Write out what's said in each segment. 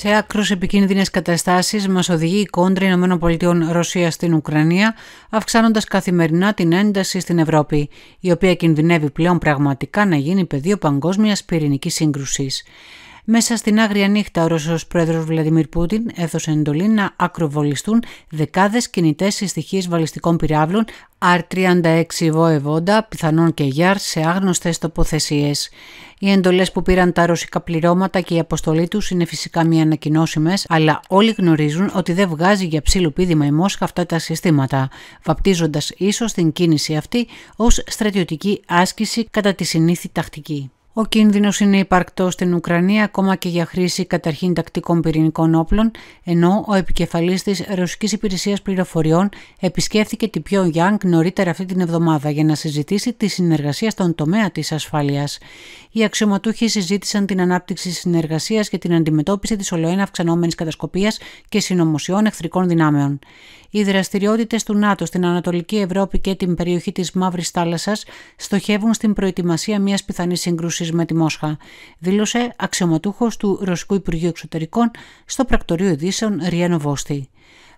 Σε άκρου επικίνδυνες καταστάσεις μας οδηγεί η κόντρα ΗΠΑ Ρωσία στην Ουκρανία, αυξάνοντας καθημερινά την ένταση στην Ευρώπη, η οποία κινδυνεύει πλέον πραγματικά να γίνει πεδίο παγκόσμιας πυρηνικής σύγκρουσης. Μέσα στην άγρια νύχτα, ο Ρώσος πρόεδρος Βλαδιμίρ Πούτιν έδωσε εντολή να ακροβολιστούν δεκάδες κινητές συστοιχίες βαλιστικών πυράβλων R36 Βοεβόντα, πιθανόν και Γιάρ, σε άγνωστες τοποθεσίες. Οι εντολές που πήραν τα ρωσικά πληρώματα και η αποστολή τους είναι φυσικά μη ανακοινώσιμες, αλλά όλοι γνωρίζουν ότι δεν βγάζει για ψήλου πίδημα η Μόσχα αυτά τα συστήματα, βαπτίζοντας ίσως την κίνηση αυτή ως στρατιωτική άσκηση κατά τη συνήθη τακτική. Ο κίνδυνος είναι υπαρκτός στην Ουκρανία ακόμα και για χρήση καταρχήν τακτικών πυρηνικών όπλων, ενώ ο επικεφαλής της Ρωσικής Υπηρεσίας Πληροφοριών επισκέφθηκε την Πιό Γιάνγκ νωρίτερα αυτή την εβδομάδα για να συζητήσει τη συνεργασία στον τομέα της ασφάλειας. Οι αξιωματούχοι συζήτησαν την ανάπτυξη συνεργασίας για την αντιμετώπιση της ολοένα αυξανόμενης κατασκοπίας και συνωμοσιών εχθρικών δυνάμεων. Οι δραστηριότητες του ΝΑΤΟ στην Ανατολική Ευρώπη και την περιοχή της Μαύρης Θάλασσας στοχεύουν στην προετοιμασία μιας πιθανής σύγκρουσης με τη Μόσχα, δήλωσε αξιωματούχος του Ρωσικού Υπουργείου Εξωτερικών στο πρακτορείο ειδήσεων Ριένο Βόστη.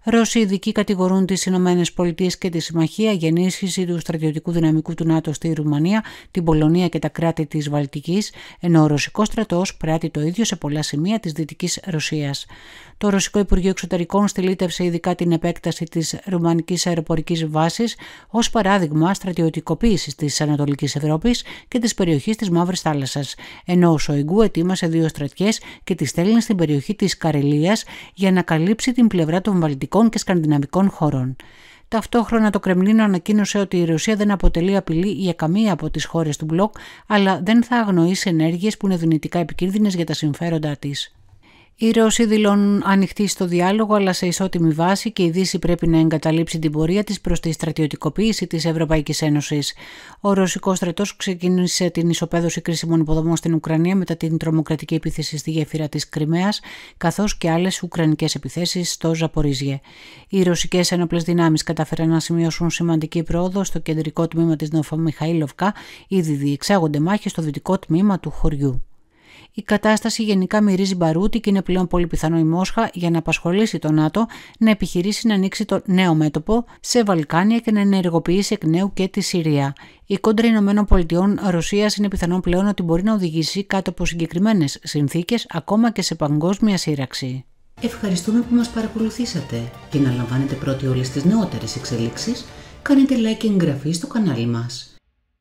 Ρώσοι ειδικοί κατηγορούν τις Ηνωμένες Πολιτείες και τη Συμμαχία για ενίσχυση του στρατιωτικού δυναμικού του ΝΑΤΟ στη Ρουμανία, την Πολωνία και τα κράτη της Βαλτικής, ενώ ο Ρωσικός στρατός πράττει το ίδιο σε πολλά σημεία της Δυτικής Ρωσίας. Το Ρωσικό Υπουργείο Εξωτερικών στηλίτευσε ειδικά την επέκταση της ρουμανικής αεροπορικής βάσης ως παράδειγμα στρατιωτικοποίησης της Ανατολικής Ευρώπης και της περιοχής της Μαύρης Θάλασσας, ενώ ο Σοϊγκού ετοίμασε δύο στρατιές και τη στέλνει στην περιοχή της Καρελίας για να καλύψει την πλευρά των Βαλτικών Βαλτικών και Σκανδιναβικών χωρών. Ταυτόχρονα το Κρεμλίνο ανακοίνωσε ότι η Ρωσία δεν αποτελεί απειλή για καμία από τις χώρες του μπλοκ, αλλά δεν θα αγνοήσει ενέργειες που είναι δυνητικά επικίνδυνες για τα συμφέροντά της. Οι Ρώσοι δηλώνουν ανοιχτή στο διάλογο αλλά σε ισότιμη βάση και η Δύση πρέπει να εγκαταλείψει την πορεία της προς τη στρατιωτικοποίηση της Ευρωπαϊκής Ένωσης. Ο Ρωσικός στρατός ξεκίνησε την ισοπαίδωση κρίσιμων υποδομών στην Ουκρανία μετά την τρομοκρατική επίθεση στη γέφυρα της Κρυμαίας καθώς και άλλες ουκρανικές επιθέσεις στο Ζαπορίζιε. Οι ρωσικές ένοπλες δυνάμεις κατάφεραν να σημειώσουν σημαντική πρόοδο στο κεντρικό τμήμα της Νοφομιχαήλοβκα, ήδη διεξάγονται μάχες στο δυτικό τμήμα του χωριού. Η κατάσταση γενικά μυρίζει μπαρούτη και είναι πλέον πολύ πιθανό η Μόσχα για να απασχολήσει το ΝΑΤΟ να επιχειρήσει να ανοίξει το νέο μέτωπο σε Βαλκάνια και να ενεργοποιήσει εκ νέου και τη Συρία. Η κόντρα Ηνωμένων Πολιτειών Ρωσίας είναι πιθανό πλέον ότι μπορεί να οδηγήσει κάτω από συγκεκριμένες συνθήκες ακόμα και σε παγκόσμια σύραξη. Ευχαριστούμε που μας παρακολουθήσατε και να λαμβάνετε πρώτοι όλες τις νεότερες εξελίξεις, κάνετε like και εγγραφή στο κανάλι μας.